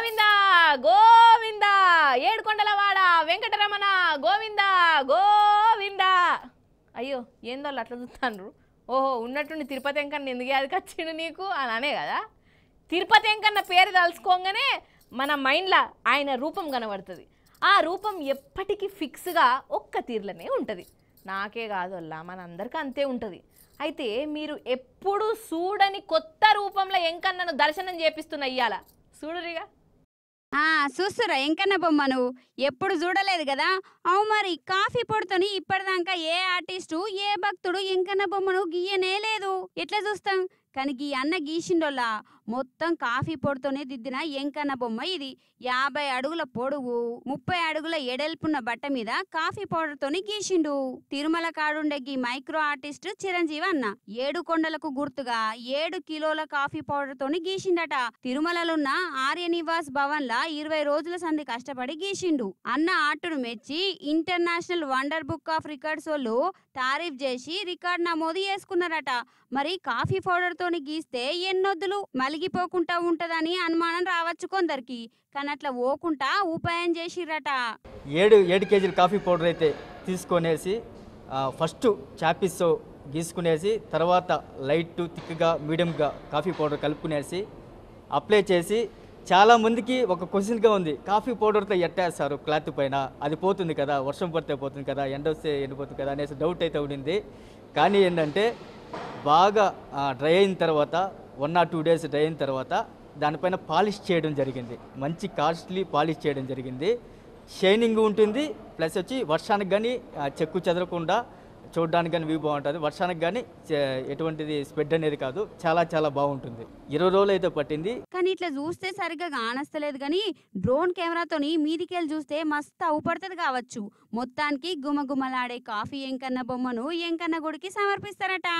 గోవింద గోవింద ఏడుకొండలవాడ వెంకటరమణ గోవింద గోవింద అయ్యో ఏందో అట్లా చూస్తాను ఓహో ఉన్నట్టుండి తిరుపతి వెంకన్న ఎందుకు అది కచ్చిండు నీకు అని అనే కదా తిరుపతి వెంకన్న పేరు తలుసుకోగానే మన మైండ్లో ఆయన రూపం కనబడుతుంది ఆ రూపం ఎప్పటికీ ఫిక్స్గా ఒక్క తీర్లనే ఉంటుంది నాకే కాదు మన మనందరికీ అంతే ఉంటుంది అయితే మీరు ఎప్పుడు చూడని కొత్త రూపంలో ఎంకన్నను దర్శనం చేపిస్తున్న ఇయ్యాల చూడరిగా చూస్తురా ఎంకన్న బొమ్మ నువ్వు ఎప్పుడు చూడలేదు కదా అవు మరి కాఫీ పొడితోని ఇప్పటిదాకా ఏ ఆర్టిస్టు ఏ భక్తుడు ఎంకన్న బొమ్మను గీయనే లేదు ఎట్లా చూస్తాం కానీ ఈ అన్న గీసిండోలా మొత్తం కాఫీ పొడితోనే దిద్దిన ఎంకన్న బొమ్మ ఇది యాభై అడుగుల పొడుగు ముప్పై అడుగుల ఎడల్పున్న బట్ట మీద కాఫీ పౌడర్తోని గీసిండు తిరుమల కాడుండే గీ మైక్రో ఆర్టిస్ట్ చిరంజీవి అన్న ఏడు కొండలకు గుర్తుగా ఏడు కిలోల కాఫీ పౌడర్తోని గీసిండట తిరుమలలోన్న ఆర్య నివాస్ భవన్ లా ఇరవై రోజుల సంధి కష్టపడి గీసిండు అన్న ఆర్టును మెచ్చి international wonder book of records వాళ్ళు తారీఫ్ చేసి రికార్డ్ నమోదు చేసుకున్నారట మరి కాఫీ పౌడర్ తోని గీస్తే ఎన్నొద్దులు మలిగిపోకుండా ఉంటదని అనుమానం రావచ్చు కొందరికి కానీ అట్లా ఓకుండా ఉపాయం చేసిరట ఏడు ఏడు కేజీల కాఫీ పౌడర్ అయితే తీసుకొనేసి ఫస్ట్ చాపిస్తో గీసుకునేసి తర్వాత లైట్ థిక్గా మీడియంగా కాఫీ పౌడర్ కలుపుకునేసి అప్లై చేసి చాలామందికి ఒక క్వశ్చన్గా ఉంది కాఫీ పౌడర్తో ఎట్టేస్తారు క్లాత్ పైన అది పోతుంది కదా వర్షం పడితే పోతుంది కదా ఎండ వస్తే ఎండిపోతుంది కదా అనేసి డౌట్ అయితే ఉండింది కానీ ఏంటంటే బాగా డ్రై అయిన తర్వాత one or two days dry అయిన తర్వాత దానిపైన పాలిష్ చేయడం జరిగింది మంచి కాస్ట్లీ పాలిష్ చేయడం జరిగింది షైనింగ్ ఉంటుంది ప్లస్ వచ్చి వర్షానికి కానీ చెక్కు చెదరకుండా చూడడానికి కానీ వ్యూ బాగుంటుంది వర్షానికి కానీ ఎటువంటిది స్పెడ్ అనేది కాదు చాలా చాలా బాగుంటుంది ఇరవై రోజులు అయితే పట్టింది కానీ ఇట్లా చూస్తే సరిగ్గా కానస్తలేదు కానీ డ్రోన్ కెమెరాతోని మీదికి వెళ్ళి చూస్తే మస్తు అవుపడుతుంది కావచ్చు మొత్తానికి గుమగుమలాడే కాఫీ ఎంకన్న బొమ్మను ఎంకన్న గుడికి సమర్పిస్తారట